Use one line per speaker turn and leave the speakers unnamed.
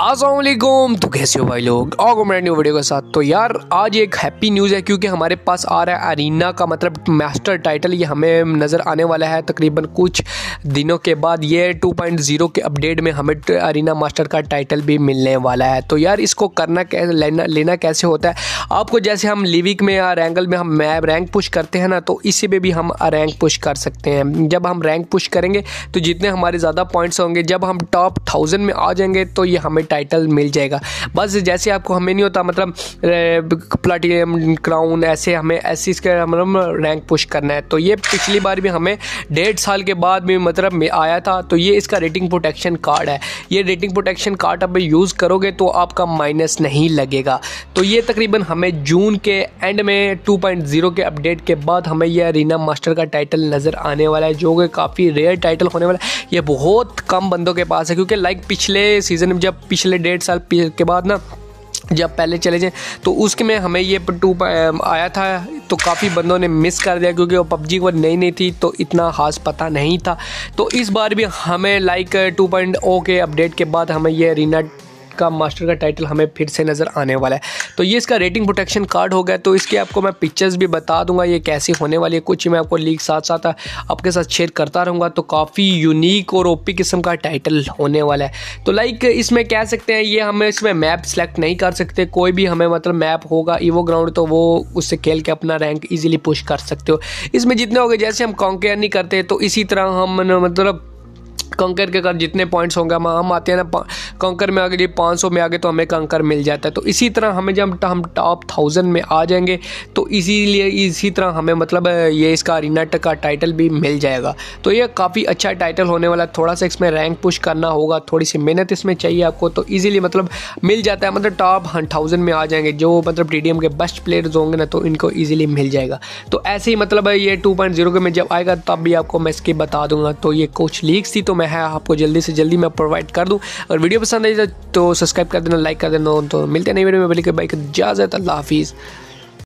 असलम तो कैसे हो भाई लोग और मेरे न्यू वीडियो के साथ तो यार आज एक हैप्पी न्यूज़ है क्योंकि हमारे पास आ रहा है अरीना का मतलब मास्टर टाइटल ये हमें नज़र आने वाला है तकरीबन कुछ दिनों के बाद ये 2.0 के अपडेट में हमें अरीना तो मास्टर का टाइटल भी मिलने वाला है तो यार इसको करना कैसे लेना लेना कैसे होता है आपको जैसे हम लिविक में या रैंगल में हम रैंक पुश करते हैं ना तो इसी में भी हम रैंक पुश कर सकते हैं जब हम रैंक पुश करेंगे तो जितने हमारे ज़्यादा पॉइंट्स होंगे जब हम टॉप थाउजेंड में आ जाएंगे तो ये हमें टाइटल मिल जाएगा बस जैसे आपको हमें नहीं होता मतलब प्लाटीम क्राउन ऐसे हमें ऐसे इसका मतलब रैंक पुश करना है तो ये पिछली बार भी हमें डेढ़ साल के बाद भी मतलब आया था तो ये इसका रेटिंग प्रोटेक्शन कार्ड है ये रेटिंग प्रोटेक्शन कार्ड अब यूज़ करोगे तो आपका माइनस नहीं लगेगा तो ये तकरीबन हमें जून के एंड में 2.0 के अपडेट के बाद हमें यह रीना मास्टर का टाइटल नज़र आने वाला है जो कि काफ़ी रेयर टाइटल होने वाला है ये बहुत कम बंदों के पास है क्योंकि लाइक पिछले सीज़न में जब पिछले डेढ़ साल के बाद ना जब पहले चले जाएँ तो उसके में हमें ये टू आया था तो काफ़ी बंदों ने मिस कर दिया क्योंकि वो पबजी वो नई नई थी तो इतना खास पता नहीं था तो इस बार भी हमें लाइक टू पॉइंट ओ के अपडेट के बाद हमें ये रीना इसका मास्टर का टाइटल हमें फिर से नज़र आने वाला है तो ये इसका रेटिंग प्रोटेक्शन कार्ड हो गया तो इसके आपको मैं पिक्चर्स भी बता दूंगा ये कैसे होने वाली है कुछ मैं आपको लीक साथ साथ आपके साथ शेयर करता रहूँगा तो काफ़ी यूनिक और ओपी किस्म का टाइटल होने वाला है तो लाइक इसमें कह सकते हैं ये हमें इसमें मैप सेलेक्ट नहीं कर सकते कोई भी हमें मतलब मैप होगा ईवो ग्राउंड तो वो उससे खेल के अपना रैंक ईजिली पुश कर सकते हो इसमें जितने हो गए जैसे हम कॉन्केयर नहीं करते तो इसी तरह हम मतलब कंकर के अगर जितने पॉइंट्स होंगे हम हम आते हैं ना कंकर में आगे जी पाँच में आगे तो हमें कंकर मिल जाता है तो इसी तरह हमें जब हम टॉप थाउजेंड में आ जाएंगे तो इसीलिए इसी तरह हमें मतलब ये इसका रिनट का टाइटल भी मिल जाएगा तो ये काफ़ी अच्छा टाइटल होने वाला है थोड़ा सा इसमें रैंक पुश करना होगा थोड़ी सी मेहनत इसमें चाहिए आपको तो ईजिली मतलब मिल जाता है मतलब टॉप थाउजेंड में आ जाएंगे जो मतलब टी के बेस्ट प्लेयर्स होंगे ना तो इनको ईजिली मिल जाएगा तो ऐसे ही मतलब ये टू पॉइंट जीरो में जब आएगा तब भी आपको मैं इसकी बता दूंगा तो ये कोच लीक्स थी तो मैं है आपको जल्दी से जल्दी मैं प्रोवाइड कर दूँ अगर वीडियो पसंद आई तो सब्सक्राइब कर देना लाइक कर देना तो मिलते नहीं वीडियो में बल्कि बाइक इजाज़त अल्लाह हाफिज़